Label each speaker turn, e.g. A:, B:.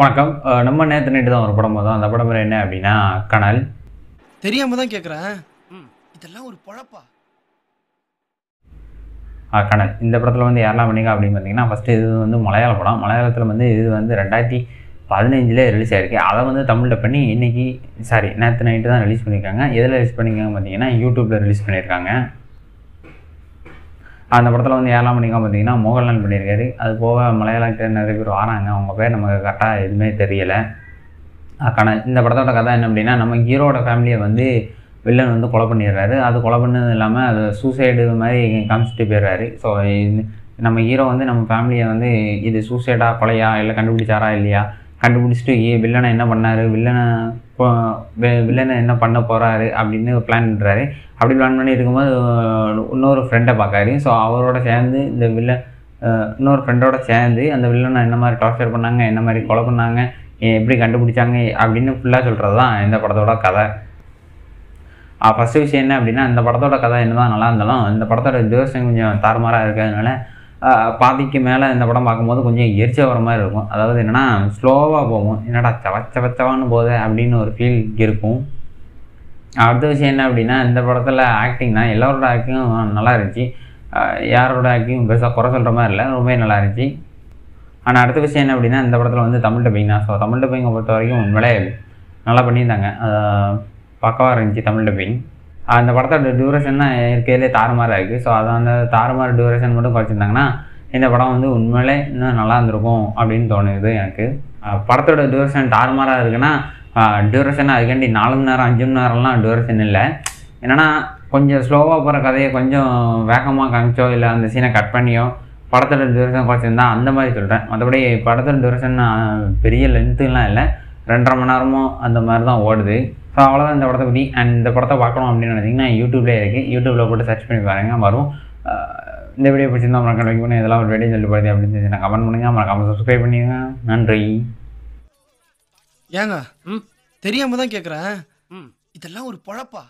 A: வணக்கம் நம்ம நேற்று நைட்டு தான் ஒரு படம் போதும் அந்த படம் என்ன அப்படின்னா கனல்
B: தெரியாம தான் கேட்குறேன் இதெல்லாம் ஒரு
A: ஆ கனல் இந்த படத்தில் வந்து யாரெல்லாம் பண்ணிங்க அப்படின்னு பார்த்தீங்கன்னா ஃபஸ்ட்டு இது வந்து மலையாள படம் மலையாளத்தில் வந்து இது வந்து ரெண்டாயிரத்தி பதினஞ்சில் ரிலீஸ் ஆகிருக்கு அதை வந்து தமிழில் பண்ணி இன்றைக்கி சாரி நேற்று நைட்டு தான் ரிலீஸ் பண்ணியிருக்காங்க எதில் ரிலீஸ் பண்ணிக்காங்க பார்த்தீங்கன்னா யூடியூப்பில் ரிலீஸ் பண்ணியிருக்காங்க அந்த படத்தில் வந்து ஏழாம் மணிக்கம் பார்த்தீங்கன்னா மோகன்லால் பண்ணியிருக்காரு அது போக மலையாள ஆக்டர் நிறைய பேர் வராங்க அவங்க பேர் நமக்கு கரெக்டாக எதுவுமே தெரியலை கண இந்த படத்தோட கதை என்ன அப்படின்னா நம்ம ஹீரோட ஃபேமிலியை வந்து வில்லன் வந்து கொலை பண்ணிடுறாரு அது கொலை பண்ணது இல்லாமல் அது சூசைடு மாதிரி காமிச்சிட்டு போயிடுறாரு ஸோ நம்ம ஹீரோ வந்து நம்ம ஃபேமிலியை வந்து இது சூசைடா கொலையா இல்லை கண்டுபிடிச்சாரா இல்லையா கண்டுபிடிச்சிட்டு ஏ வில்லனை என்ன பண்ணார் வில்லனை வில்லனை என்ன பண்ண போகிறாரு அப்படின்னு பிளான் பண்ணுறாரு அப்படி பிளான் பண்ணி இருக்கும்போது இன்னொரு ஃப்ரெண்டை பார்க்காரு ஸோ அவரோட சேர்ந்து இந்த வில்லன் இன்னொரு ஃப்ரெண்டோட சேர்ந்து அந்த வில்லனை என்ன மாதிரி டார்ச்சர் பண்ணாங்க என்ன மாதிரி கொலை பண்ணாங்க எப்படி கண்டுபிடிச்சாங்க அப்படின்னு ஃபுல்லாக சொல்கிறது தான் இந்த படத்தோட கதை ஃபஸ்ட்டு விஷயம் என்ன அப்படின்னா இந்த படத்தோட கதை என்ன தான் நல்லா இருந்தாலும் இந்த படத்தோட ஜோசம் கொஞ்சம் தாறுமாறாக இருக்கிறதுனால பாதிக்கு மேலே இந்த படம் பார்க்கும்போது கொஞ்சம் எரிச்ச வர மாதிரி இருக்கும் அதாவது என்னென்னா ஸ்லோவாக போகும் என்னடா சவச்சவச்சவான்னு சவச்சவான்னு அப்படின்னு ஒரு ஃபீல் இருக்கும் அடுத்த விஷயம் என்ன அப்படின்னா இந்த படத்தில் ஆக்டிங் தான் எல்லாரோட ஆக்டிங்கும் நல்லா இருந்துச்சு யாரோட ஆக்டிங்கும் பெருசாக குறை சொல்கிற மாதிரி இல்லை ரொம்பவே நல்லா இருந்துச்சு ஆனால் அடுத்த விஷயம் என்ன அப்படின்னா இந்த படத்தில் வந்து தமிழ் டப்பிங் தான் ஸோ தமிழ் டப்பிங்கை பொறுத்த வரைக்கும் உண்மையிலே நல்லா பண்ணியிருந்தாங்க பக்கவாக இருந்துச்சு தமிழ் டப்பிங் அந்த படத்தோட டியூரேஷன் தான் இருக்கையிலே தாறுமாறாக இருக்குது ஸோ அதை அந்த தாறுமாறு டியூரேஷன் மட்டும் குறைச்சிருந்தாங்கன்னா இந்த படம் வந்து உண்மையிலே இன்னும் நல்லா இருந்திருக்கும் அப்படின்னு தோணுது எனக்கு படத்தோட டியூரேஷன் தாறுமாறாக இருக்குன்னா டியூரேஷன் அதுக்காண்டி நாலு மணி நேரம் அஞ்சு மணி நேரம்லாம் டியூரேஷன் இல்லை என்னென்னா கொஞ்சம் ஸ்லோவாக போகிற கதையை கொஞ்சம் வேகமாக காமிச்சோ இல்லை அந்த சீனை கட் பண்ணியோ படத்தோட டியூரேஷன் குறைச்சிருந்தா அந்த மாதிரி சொல்கிறேன் மற்றபடி படத்தோட டியூரேஷன் பெரிய லென்த்துலாம் இல்லை ரெண்டரை மணி நேரமும் அந்த மாதிரி தான் ஓடுது ஸோ அவ்வளோதான் இந்த படத்தை பற்றி அண்ட் இந்த படத்தை பார்க்கணும் அப்படின்னு நினைச்சிங்கன்னா யூடியூப்லேயே இருக்குது யூடியூப்பில் போட்டு சர்ச் பண்ணி பாருங்கள் வரும் இந்த வீடியோ பிடிச்சிருந்தா மறக்காம கண்டிப்பாக பண்ணி இதெல்லாம் ஒரு வீடியோ சொல்லி பாருங்க அப்படின்னு சொல்லி கமெண்ட் பண்ணுங்க மறக்காம சப்ஸ்கிரைப் பண்ணிடுங்க நன்றி
B: ஏங்க தெரியாமல் தான் கேட்குறேன் இதெல்லாம் ஒரு பொழப்பா